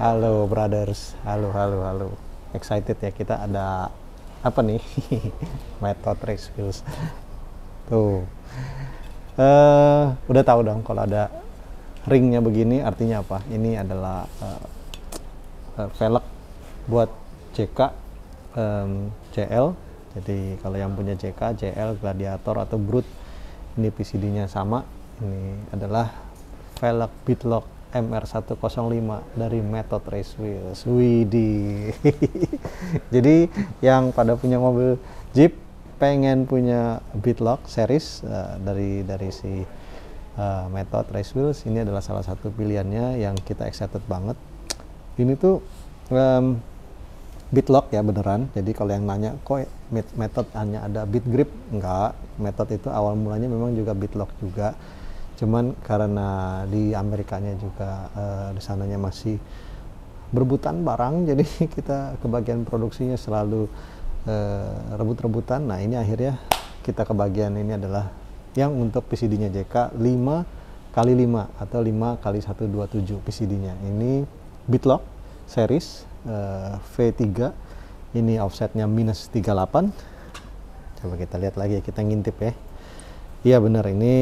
Halo brothers, halo halo halo. Excited ya kita ada apa nih? Method race wheels. Tuh. Uh, udah tahu dong kalau ada ringnya begini artinya apa? Ini adalah uh, uh, velg buat ck um, JL. Jadi kalau yang punya ck cl Gladiator atau Brute ini PCD-nya sama. Ini adalah velg Bitlock MR105 dari Method Race Wheels. Widih. Jadi yang pada punya mobil Jeep pengen punya Bitlock series uh, dari dari si uh, Method Race Wheels ini adalah salah satu pilihannya yang kita excited banget. Ini tuh um, Bitlock ya beneran. Jadi kalau yang nanya kok method hanya ada bit grip enggak, method itu awal mulanya memang juga Bitlock juga cuman karena di Amerikanya juga uh, di sananya masih berebutan barang jadi kita kebagian produksinya selalu uh, rebut-rebutan nah ini akhirnya kita kebagian ini adalah yang untuk PCD-nya JK 5 kali 5 atau 5 kali 127 PCD-nya ini bitlock series uh, eh, V3 ini offsetnya minus 38 coba kita lihat lagi kita ngintip ya iya benar ini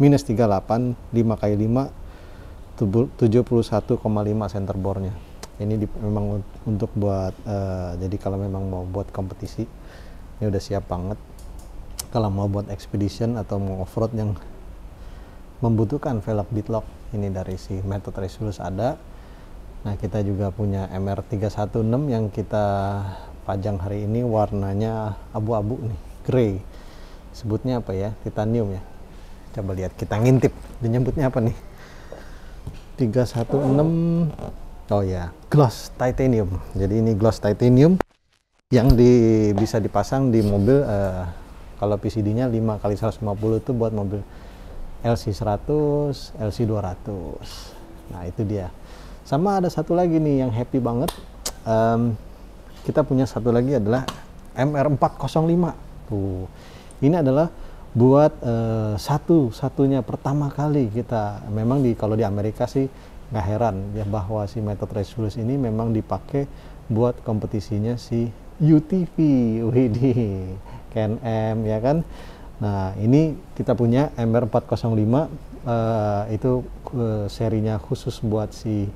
minus 38 5 kali 5 71,5 center bornya ini di, memang untuk buat uh, jadi kalau memang mau buat kompetisi ini udah siap banget kalau mau buat expedition atau mau off-road yang membutuhkan velg bitlock ini dari si method Resolus ada nah kita juga punya MR316 yang kita pajang hari ini warnanya abu-abu nih grey sebutnya apa ya titanium ya Coba lihat kita ngintip. Menyebutnya apa nih? 316 Oh ya, gloss titanium. Jadi ini gloss titanium yang di, bisa dipasang di mobil uh, kalau PCD-nya 5 kali 150 itu buat mobil LC100, LC200. Nah, itu dia. Sama ada satu lagi nih yang happy banget. Um, kita punya satu lagi adalah MR405. Tuh. Ini adalah buat uh, satu satunya pertama kali kita memang di kalau di Amerika sih nggak heran ya bahwa si metode resolusi ini memang dipakai buat kompetisinya si UTV WD KNM ya kan nah ini kita punya MR405 uh, eh, itu uh, serinya khusus buat si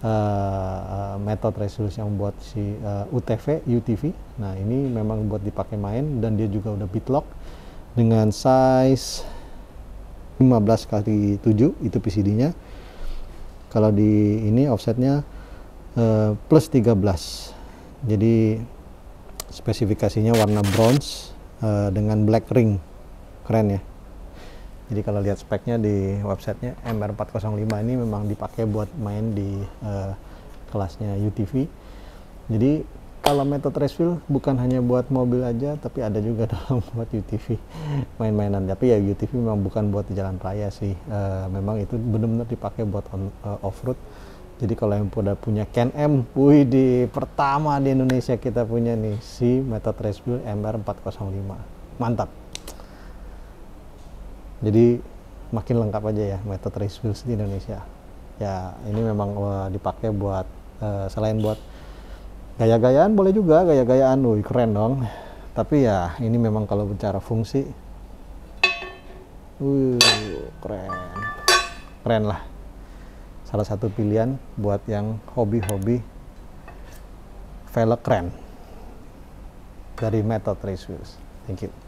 uh, metode resolusi yang buat si uh, UTV UTV nah ini memang buat dipakai main dan dia juga udah bitlock dengan size 15 kali 7 itu PCD nya kalau di ini offsetnya uh, plus 13 jadi spesifikasinya warna bronze uh, dengan black ring keren ya jadi kalau lihat speknya di websitenya MR405 ini memang dipakai buat main di uh, kelasnya UTV jadi kalau metode Raceville bukan hanya buat mobil aja, tapi ada juga dalam buat UTV main-mainan. Tapi ya UTV memang bukan buat di jalan raya sih. Uh, memang itu benar-benar dipakai buat on, uh, eh, off road. Jadi kalau yang udah punya Can M, wih di pertama di Indonesia kita punya nih si metode Raceville MR405. Mantap. Jadi makin lengkap aja ya metode Raceville di Indonesia. Ya ini memang uh, dipakai buat uh, selain buat gaya-gayaan boleh juga gaya-gayaan wih keren dong tapi ya ini memang kalau bicara fungsi wih keren keren lah salah satu pilihan buat yang hobi-hobi velg keren dari method race wheels thank you